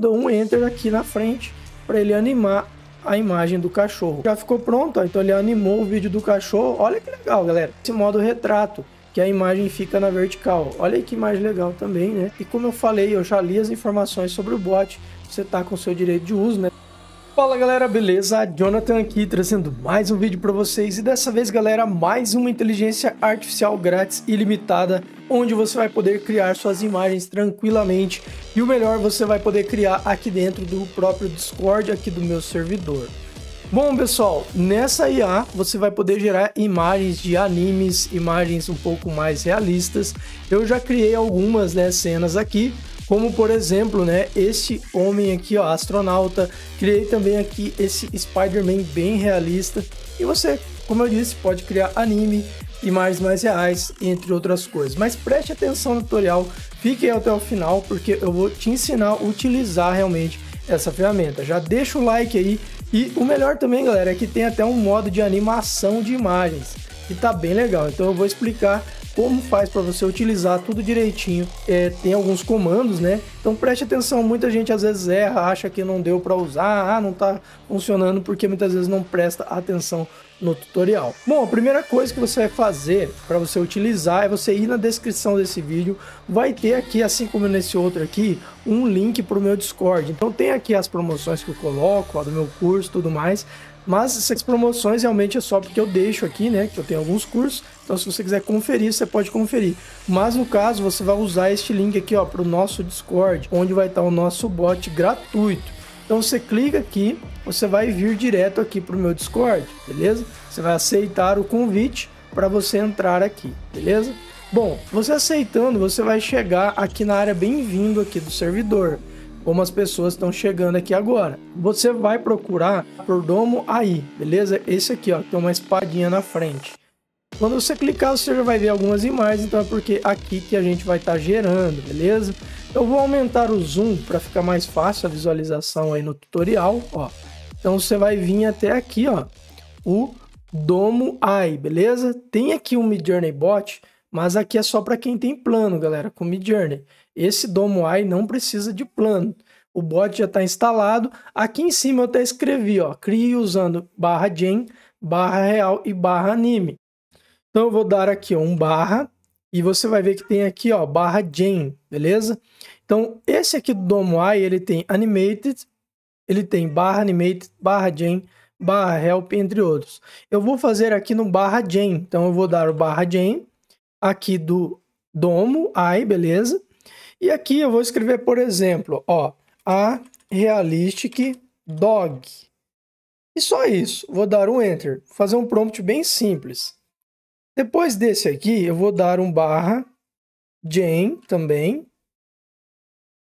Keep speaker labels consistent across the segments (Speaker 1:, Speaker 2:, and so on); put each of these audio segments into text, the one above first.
Speaker 1: dou um Enter aqui na frente para ele animar a imagem do cachorro. Já ficou pronto, ó, então ele animou o vídeo do cachorro. Olha que legal, galera. Esse modo retrato, que a imagem fica na vertical. Olha que imagem legal também, né? E como eu falei, eu já li as informações sobre o bot. Você tá com seu direito de uso, né? Fala galera, beleza? Jonathan aqui trazendo mais um vídeo para vocês e dessa vez galera, mais uma inteligência artificial grátis e limitada onde você vai poder criar suas imagens tranquilamente e o melhor, você vai poder criar aqui dentro do próprio Discord aqui do meu servidor. Bom pessoal, nessa IA você vai poder gerar imagens de animes, imagens um pouco mais realistas. Eu já criei algumas né, cenas aqui, como por exemplo, né, esse homem aqui, ó, astronauta. Criei também aqui esse Spider-Man bem realista. E você, como eu disse, pode criar anime, imagens mais reais, entre outras coisas. Mas preste atenção no tutorial, fique até o final, porque eu vou te ensinar a utilizar realmente essa ferramenta. Já deixa o like aí. E o melhor também, galera, é que tem até um modo de animação de imagens, que tá bem legal. Então eu vou explicar como faz para você utilizar tudo direitinho. É, tem alguns comandos, né? Então preste atenção, muita gente às vezes erra, acha que não deu para usar, ah, não está funcionando porque muitas vezes não presta atenção no tutorial. Bom, a primeira coisa que você vai fazer para você utilizar é você ir na descrição desse vídeo, vai ter aqui, assim como nesse outro aqui, um link para o meu Discord. Então tem aqui as promoções que eu coloco, a do meu curso, tudo mais. Mas essas promoções realmente é só porque eu deixo aqui, né? Que eu tenho alguns cursos. Então, se você quiser conferir, você pode conferir. Mas no caso, você vai usar este link aqui, ó, para o nosso Discord, onde vai estar o nosso bot gratuito. Então você clica aqui, você vai vir direto aqui para o meu Discord, beleza? Você vai aceitar o convite para você entrar aqui, beleza? Bom, você aceitando, você vai chegar aqui na área bem-vindo aqui do servidor como as pessoas estão chegando aqui agora. Você vai procurar por domo aí, beleza? Esse aqui, ó, tem uma espadinha na frente. Quando você clicar, você já vai ver algumas imagens, então é porque aqui que a gente vai estar tá gerando, beleza? Eu vou aumentar o zoom para ficar mais fácil a visualização aí no tutorial, ó. Então você vai vir até aqui, ó, o Domo AI, beleza? Tem aqui o um Midjourney Bot mas aqui é só para quem tem plano, galera, com Midjourney. Esse Domo AI não precisa de plano. O bot já está instalado. Aqui em cima eu até escrevi, ó, crie usando barra gen, barra real e barra anime. Então eu vou dar aqui um barra e você vai ver que tem aqui, ó, barra gen, beleza? Então esse aqui do Domo AI, ele tem animated, ele tem barra animated, barra gen, barra help, entre outros. Eu vou fazer aqui no barra gen, então eu vou dar o barra gen, aqui do domo, ai beleza? E aqui eu vou escrever, por exemplo, ó, a realistic dog. E só isso. Vou dar um enter, vou fazer um prompt bem simples. Depois desse aqui, eu vou dar um barra Jane também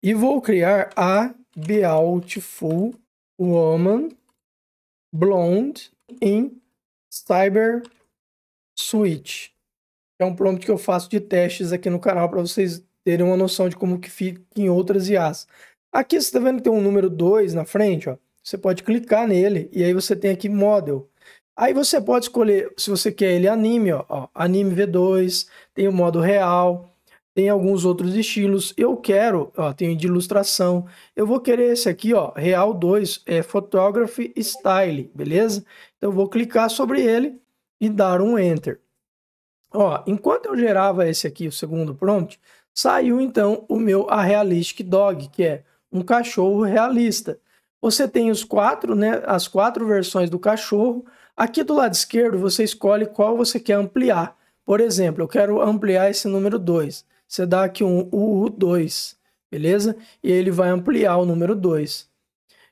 Speaker 1: e vou criar a Beautiful Woman Blonde in Cyber Switch. É um prompt que eu faço de testes aqui no canal para vocês terem uma noção de como que fica em outras IAs. Aqui você está vendo que tem um número 2 na frente, ó. Você pode clicar nele e aí você tem aqui model. Aí você pode escolher se você quer ele anime, ó, ó anime V2, tem o modo real, tem alguns outros estilos. Eu quero, ó, tem de ilustração. Eu vou querer esse aqui, ó, real 2, é photography style, beleza? Então eu vou clicar sobre ele e dar um enter. Ó, enquanto eu gerava esse aqui, o segundo prompt, saiu então o meu A Realistic Dog, que é um cachorro realista. Você tem os quatro, né, as quatro versões do cachorro. Aqui do lado esquerdo, você escolhe qual você quer ampliar. Por exemplo, eu quero ampliar esse número 2. Você dá aqui um UU2, beleza? E ele vai ampliar o número 2.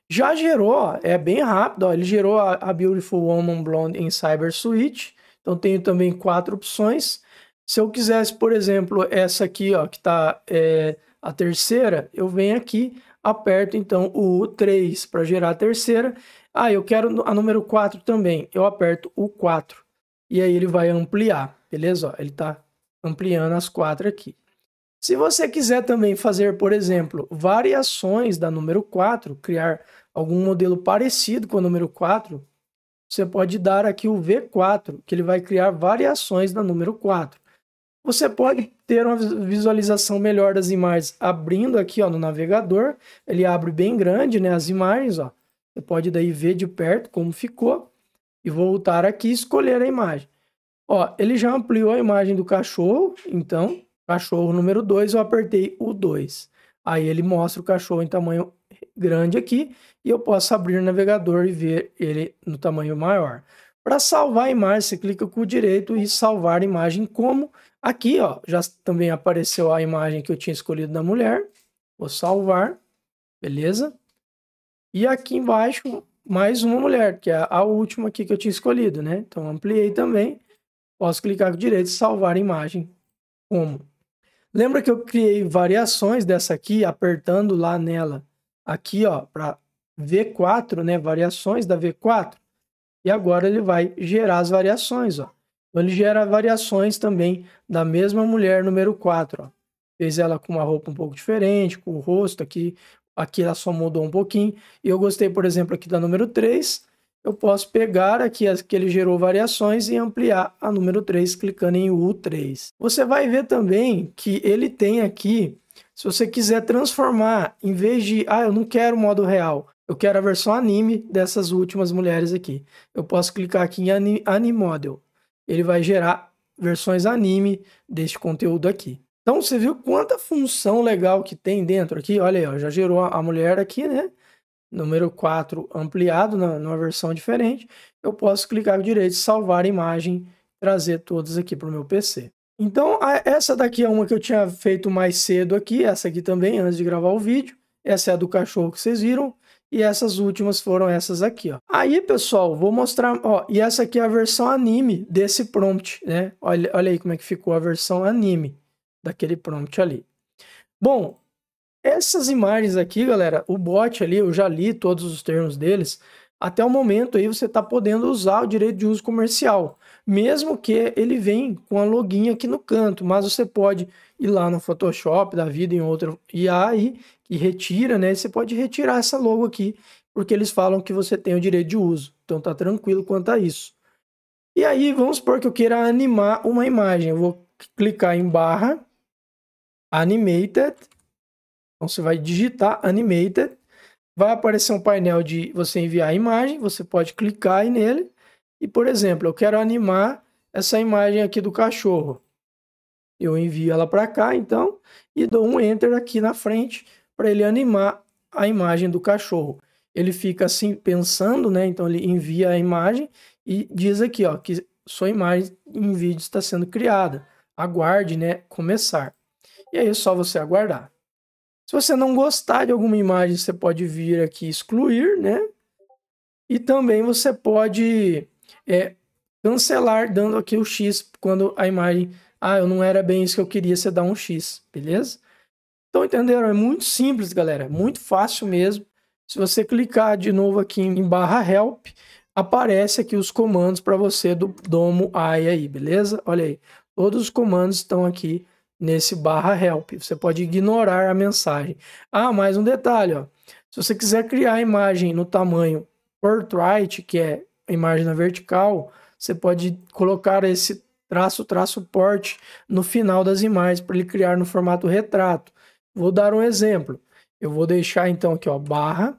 Speaker 1: Já gerou, ó, é bem rápido, ó, ele gerou a, a Beautiful Woman Blonde em Cyber suite então tenho também quatro opções. Se eu quisesse, por exemplo, essa aqui, ó, que está é, a terceira, eu venho aqui, aperto então o 3 para gerar a terceira. Ah, eu quero a número 4 também. Eu aperto o 4. E aí ele vai ampliar, beleza? Ó, ele está ampliando as quatro aqui. Se você quiser também fazer, por exemplo, variações da número 4, criar algum modelo parecido com a número 4, você pode dar aqui o V4, que ele vai criar variações da número 4. Você pode ter uma visualização melhor das imagens abrindo aqui ó, no navegador. Ele abre bem grande né, as imagens. Ó. Você pode daí ver de perto como ficou. E voltar aqui e escolher a imagem. Ó, ele já ampliou a imagem do cachorro. Então, cachorro número 2, eu apertei o 2. Aí ele mostra o cachorro em tamanho grande aqui e eu posso abrir o navegador e ver ele no tamanho maior. Para salvar a imagem, você clica com o direito e salvar a imagem como aqui, ó, já também apareceu a imagem que eu tinha escolhido da mulher. Vou salvar, beleza? E aqui embaixo mais uma mulher, que é a última aqui que eu tinha escolhido, né? Então ampliei também. Posso clicar com o direito e salvar a imagem como Lembra que eu criei variações dessa aqui, apertando lá nela, aqui ó, para V4, né, variações da V4. E agora ele vai gerar as variações, ó. Então ele gera variações também da mesma mulher número 4, ó. Fez ela com uma roupa um pouco diferente, com o rosto aqui, aqui ela só mudou um pouquinho. E eu gostei, por exemplo, aqui da número 3, eu posso pegar aqui as que ele gerou variações e ampliar a número 3 clicando em U3. Você vai ver também que ele tem aqui, se você quiser transformar, em vez de, ah, eu não quero modo real, eu quero a versão anime dessas últimas mulheres aqui. Eu posso clicar aqui em Ani, Animodel. Ele vai gerar versões anime deste conteúdo aqui. Então você viu quanta função legal que tem dentro aqui? Olha aí, ó, já gerou a mulher aqui, né? número 4 ampliado, na, numa versão diferente, eu posso clicar direito, salvar a imagem, trazer todas aqui para o meu PC. Então, essa daqui é uma que eu tinha feito mais cedo aqui, essa aqui também, antes de gravar o vídeo. Essa é a do cachorro que vocês viram. E essas últimas foram essas aqui, ó. Aí, pessoal, vou mostrar, ó, e essa aqui é a versão anime desse prompt, né? Olha, olha aí como é que ficou a versão anime daquele prompt ali. Bom, essas imagens aqui, galera, o bot ali, eu já li todos os termos deles. Até o momento aí você está podendo usar o direito de uso comercial, mesmo que ele vem com a login aqui no canto, mas você pode ir lá no Photoshop da vida em outro IA aí, e retira, né? Você pode retirar essa logo aqui, porque eles falam que você tem o direito de uso. Então tá tranquilo quanto a isso. E aí, vamos supor que eu queira animar uma imagem. Eu vou clicar em barra, animated, então você vai digitar animated, vai aparecer um painel de você enviar a imagem, você pode clicar aí nele. E, por exemplo, eu quero animar essa imagem aqui do cachorro. Eu envio ela para cá, então, e dou um Enter aqui na frente para ele animar a imagem do cachorro. Ele fica assim pensando, né? Então ele envia a imagem e diz aqui, ó, que sua imagem em vídeo está sendo criada. Aguarde, né? Começar. E aí é só você aguardar. Se você não gostar de alguma imagem, você pode vir aqui excluir, né? E também você pode é, cancelar dando aqui o X quando a imagem... Ah, eu não era bem isso que eu queria, você dá um X, beleza? Então, entenderam? É muito simples, galera. É muito fácil mesmo. Se você clicar de novo aqui em barra help, aparece aqui os comandos para você do Domo AI aí, beleza? Olha aí. Todos os comandos estão aqui nesse barra help. Você pode ignorar a mensagem. Ah, mais um detalhe, ó. Se você quiser criar a imagem no tamanho portrait, que é a imagem na vertical, você pode colocar esse traço, traço port no final das imagens para ele criar no formato retrato. Vou dar um exemplo. Eu vou deixar então aqui, ó, barra,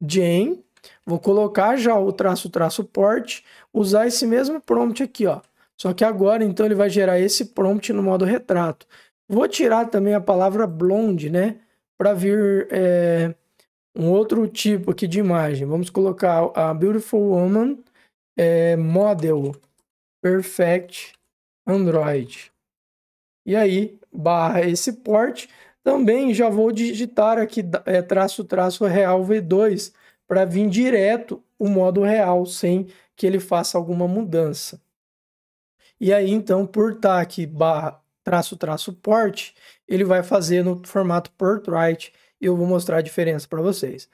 Speaker 1: gen, vou colocar já o traço, traço port, usar esse mesmo prompt aqui, ó. Só que agora, então, ele vai gerar esse prompt no modo retrato. Vou tirar também a palavra blonde, né? Para vir é, um outro tipo aqui de imagem. Vamos colocar a Beautiful Woman é, Model Perfect Android. E aí, barra esse port. Também já vou digitar aqui é, traço traço real V2 para vir direto o modo real sem que ele faça alguma mudança. E aí, então, por estar tá aqui barra traço traço port, ele vai fazer no formato portrait e eu vou mostrar a diferença para vocês.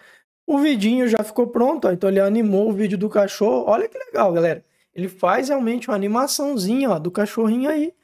Speaker 1: O vidinho já ficou pronto, ó, então ele animou o vídeo do cachorro. Olha que legal, galera. Ele faz realmente uma animaçãozinha ó, do cachorrinho aí.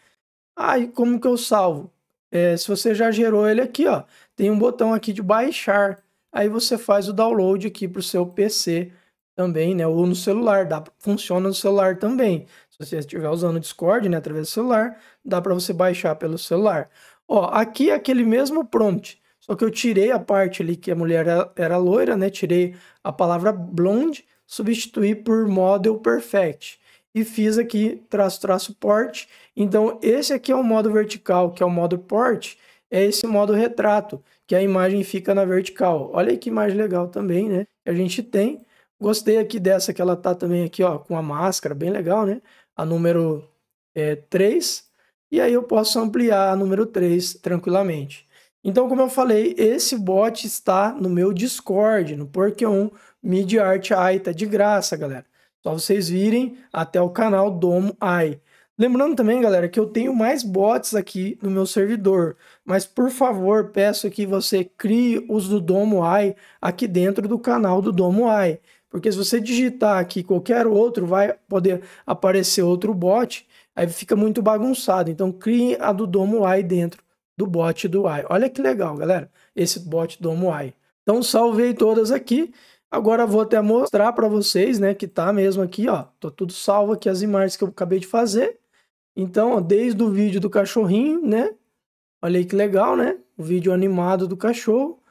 Speaker 1: Aí, como que eu salvo? É, se você já gerou ele aqui, ó, tem um botão aqui de baixar. Aí você faz o download aqui para o seu PC também, né? Ou no celular, dá, funciona no celular também se você estiver usando o Discord, né, através do celular, dá para você baixar pelo celular. Ó, aqui é aquele mesmo prompt, só que eu tirei a parte ali que a mulher era, era loira, né? Tirei a palavra blonde, substituí por model perfect e fiz aqui traço traço port. Então esse aqui é o modo vertical, que é o modo port, é esse modo retrato, que a imagem fica na vertical. Olha aí que imagem legal também, né? Que a gente tem. Gostei aqui dessa que ela tá também aqui, ó, com a máscara, bem legal, né? a número é, 3, e aí eu posso ampliar a número 3 tranquilamente. Então, como eu falei, esse bot está no meu Discord, no Porquê1 Media Art AI, tá de graça, galera. Só vocês virem até o canal Domo AI. Lembrando também, galera, que eu tenho mais bots aqui no meu servidor, mas por favor, peço que você crie os do Domo AI aqui dentro do canal do Domo AI. Porque se você digitar aqui qualquer outro, vai poder aparecer outro bot, aí fica muito bagunçado. Então crie a do Domo AI dentro do bot do AI. Olha que legal, galera, esse bot Domo AI. Então salvei todas aqui. Agora vou até mostrar para vocês, né, que tá mesmo aqui, ó. Tô tudo salvo aqui as imagens que eu acabei de fazer. Então, ó, desde o vídeo do cachorrinho, né? Olha aí que legal, né? O vídeo animado do cachorro.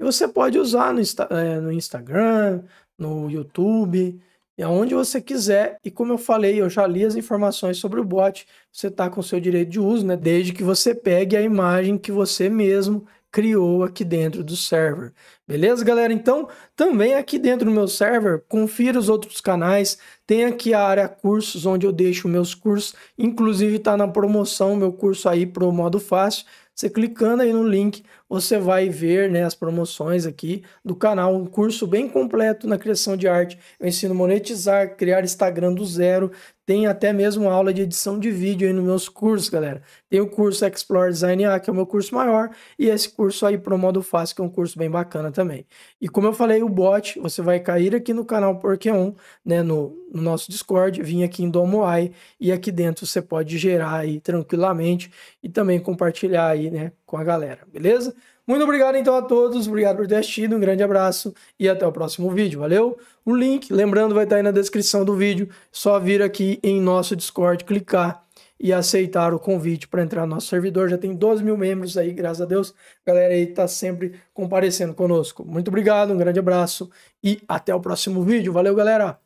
Speaker 1: E você pode usar no, é, no Instagram, no YouTube, aonde você quiser. E como eu falei, eu já li as informações sobre o bot. Você está com seu direito de uso, né? Desde que você pegue a imagem que você mesmo criou aqui dentro do server. Beleza, galera? Então, também aqui dentro do meu server, confira os outros canais. Tem aqui a área cursos, onde eu deixo meus cursos. Inclusive, está na promoção meu curso aí para o modo fácil. Você clicando aí no link, você vai ver né, as promoções aqui do canal, um curso bem completo na criação de arte. Eu ensino monetizar, criar Instagram do zero, tem até mesmo aula de edição de vídeo aí nos meus cursos, galera. Tem o curso Explore Design A, que é o meu curso maior, e esse curso aí pro modo fácil, que é um curso bem bacana também. E como eu falei, o bot, você vai cair aqui no canal Porque 1, é né, no, no nosso Discord, vir aqui em Domoai, e aqui dentro você pode gerar aí tranquilamente e também compartilhar aí, né, com a galera, beleza? Muito obrigado então a todos, obrigado por ter assistido, um grande abraço e até o próximo vídeo, valeu? O link, lembrando, vai estar aí na descrição do vídeo, só vir aqui em nosso Discord, clicar e aceitar o convite para entrar no nosso servidor, já tem 12 mil membros aí, graças a Deus, a galera aí tá sempre comparecendo conosco. Muito obrigado, um grande abraço e até o próximo vídeo, valeu galera!